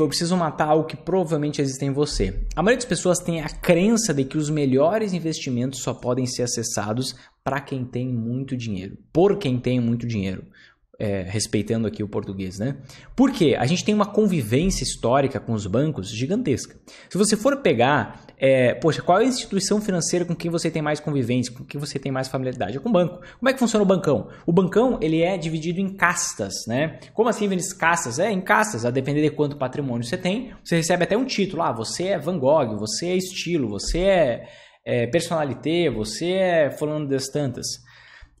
eu preciso matar algo que provavelmente existe em você. A maioria das pessoas tem a crença de que os melhores investimentos só podem ser acessados para quem tem muito dinheiro, por quem tem muito dinheiro é, respeitando aqui o português, né? Porque a gente tem uma convivência histórica com os bancos gigantesca. Se você for pegar, é, poxa, qual é a instituição financeira com quem você tem mais convivência, com quem você tem mais familiaridade? É com o banco. Como é que funciona o bancão? O bancão ele é dividido em castas, né? Como assim, várias Castas? É, em castas, a depender de quanto patrimônio você tem, você recebe até um título. Ah, você é Van Gogh, você é estilo, você é, é personalité, você é falando das tantas.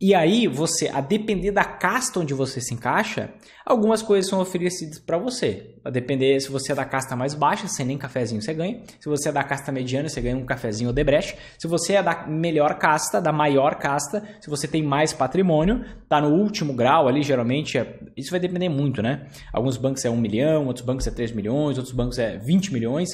E aí, você, a depender da casta onde você se encaixa, algumas coisas são oferecidas para você. A depender se você é da casta mais baixa, sem nem cafezinho você ganha. Se você é da casta mediana, você ganha um cafezinho breche. Se você é da melhor casta, da maior casta, se você tem mais patrimônio, tá no último grau ali, geralmente, é... isso vai depender muito, né? Alguns bancos é 1 milhão, outros bancos é 3 milhões, outros bancos é 20 milhões.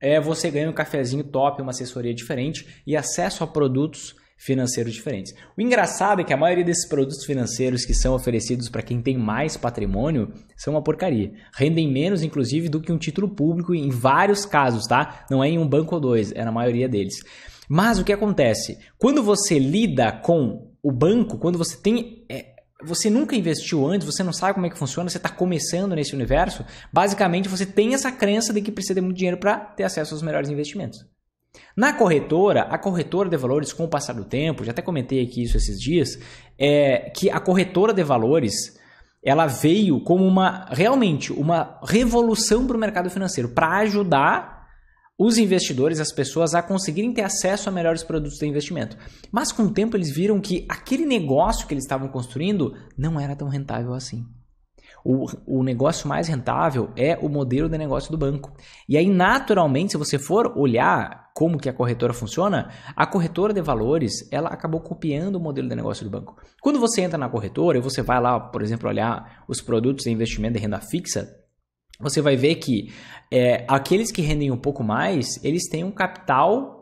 É, você ganha um cafezinho top, uma assessoria diferente e acesso a produtos financeiros diferentes. O engraçado é que a maioria desses produtos financeiros que são oferecidos para quem tem mais patrimônio são uma porcaria. Rendem menos, inclusive, do que um título público em vários casos, tá? Não é em um banco ou dois, é na maioria deles. Mas o que acontece? Quando você lida com o banco, quando você tem. É, você nunca investiu antes, você não sabe como é que funciona, você está começando nesse universo. Basicamente, você tem essa crença de que precisa de muito dinheiro para ter acesso aos melhores investimentos. Na corretora, a corretora de valores, com o passar do tempo, já até comentei aqui isso esses dias, é que a corretora de valores ela veio como uma realmente uma revolução para o mercado financeiro, para ajudar os investidores, as pessoas a conseguirem ter acesso a melhores produtos de investimento. Mas com o tempo eles viram que aquele negócio que eles estavam construindo não era tão rentável assim. O, o, negócio mais rentável é o modelo de negócio do banco. E aí, naturalmente, se você for olhar como que a corretora funciona, a corretora de valores, ela acabou copiando o modelo de negócio do banco. Quando você entra na corretora e você vai lá, por exemplo, olhar os produtos de investimento de renda fixa, você vai ver que é, aqueles que rendem um pouco mais, eles têm um capital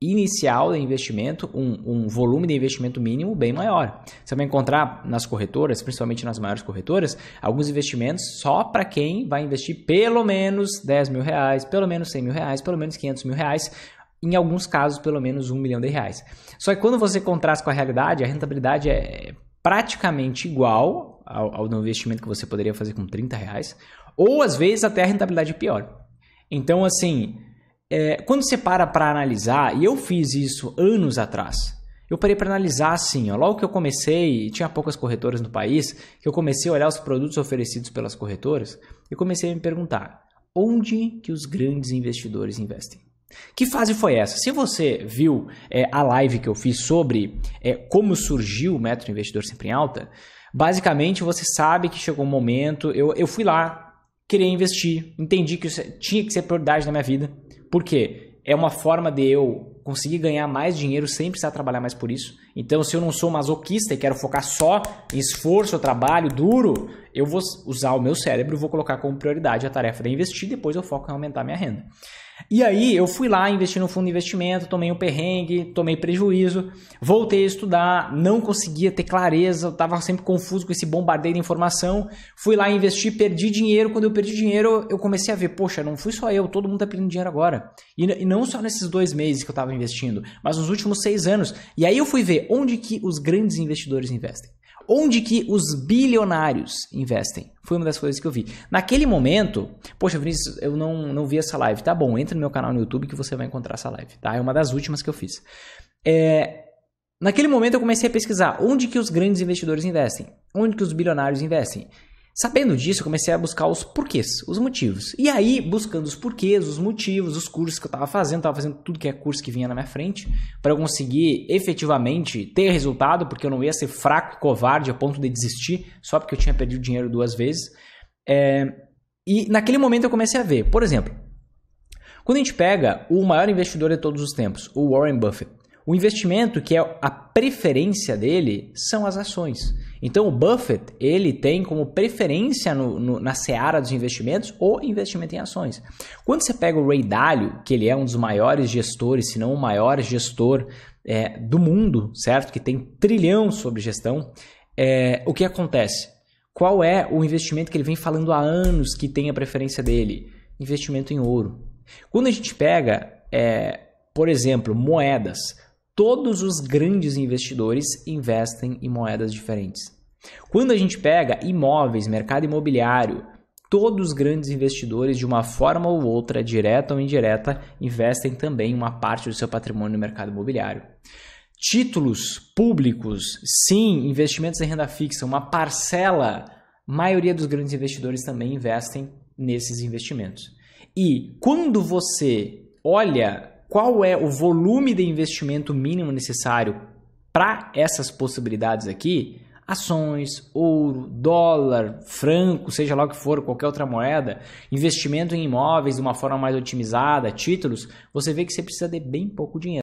inicial de investimento, um, um, volume de investimento mínimo bem maior. Você vai encontrar nas corretoras, principalmente nas maiores corretoras, alguns investimentos só para quem vai investir pelo menos 10 mil reais, pelo menos 100 mil reais, pelo menos 500 mil reais, em alguns casos pelo menos 1 milhão de reais. Só que quando você contrasta com a realidade, a rentabilidade é praticamente igual ao, ao investimento que você poderia fazer com 30 reais, ou às vezes até a rentabilidade é pior. Então, assim, é, quando você para para analisar, e eu fiz isso anos atrás, eu parei para analisar assim, ó, logo que eu comecei, e tinha poucas corretoras no país, que eu comecei a olhar os produtos oferecidos pelas corretoras, eu comecei a me perguntar, onde que os grandes investidores investem? Que fase foi essa? Se você viu é, a live que eu fiz sobre é, como surgiu o método investidor sempre em alta, basicamente você sabe que chegou um momento, eu, eu fui lá, queria investir, entendi que é, tinha que ser prioridade na minha vida, porque é uma forma de eu conseguir ganhar mais dinheiro sem precisar trabalhar mais por isso. Então, se eu não sou masoquista e quero focar só em esforço, trabalho duro, eu vou usar o meu cérebro, e vou colocar como prioridade a tarefa de investir, depois eu foco em aumentar minha renda. E aí eu fui lá, investi no fundo de investimento, tomei um perrengue, tomei prejuízo, voltei a estudar, não conseguia ter clareza, eu estava sempre confuso com esse bombardeio de informação. Fui lá investir, perdi dinheiro. Quando eu perdi dinheiro, eu comecei a ver, poxa, não fui só eu, todo mundo está perdendo dinheiro agora. E, não só nesses dois meses que eu estava investindo, mas nos últimos seis anos. E aí eu fui ver onde que os grandes investidores investem onde que os bilionários investem. Foi uma das coisas que eu vi. Naquele momento, poxa, Vinícius, eu não, não vi essa live. Tá bom, entra no meu canal no YouTube que você vai encontrar essa live, tá? É uma das últimas que eu fiz. É, naquele momento eu comecei a pesquisar onde que os grandes investidores investem, onde que os bilionários investem. Sabendo disso, eu comecei a buscar os porquês, os motivos. E aí, buscando os porquês, os motivos, os cursos que eu estava fazendo, estava fazendo tudo que é curso que vinha na minha frente, para eu conseguir efetivamente ter resultado, porque eu não ia ser fraco e covarde a ponto de desistir, só porque eu tinha perdido dinheiro duas vezes. É... E naquele momento eu comecei a ver, por exemplo, quando a gente pega o maior investidor de todos os tempos, o Warren Buffett, o investimento, que é a preferência dele, são as ações. Então o Buffett, ele tem como preferência no, no, na seara dos investimentos o investimento em ações. Quando você pega o Ray Dalio, que ele é um dos maiores gestores, se não o maior gestor é, do mundo, certo? Que tem trilhões trilhão sobre gestão, é, o que acontece? Qual é o investimento que ele vem falando há anos que tem a preferência dele? Investimento em ouro. Quando a gente pega, é, por exemplo, moedas, todos os grandes investidores investem em moedas diferentes. Quando a gente pega imóveis, mercado imobiliário, todos os grandes investidores, de uma forma ou outra, direta ou indireta, investem também uma parte do seu patrimônio no mercado imobiliário. Títulos públicos, sim, investimentos em renda fixa, uma parcela, maioria dos grandes investidores também investem nesses investimentos. E quando você olha qual é o volume de investimento mínimo necessário para essas possibilidades aqui, ações, ouro, dólar, franco, seja lá o que for, qualquer outra moeda, investimento em imóveis de uma forma mais otimizada, títulos, você vê que você precisa de bem pouco dinheiro.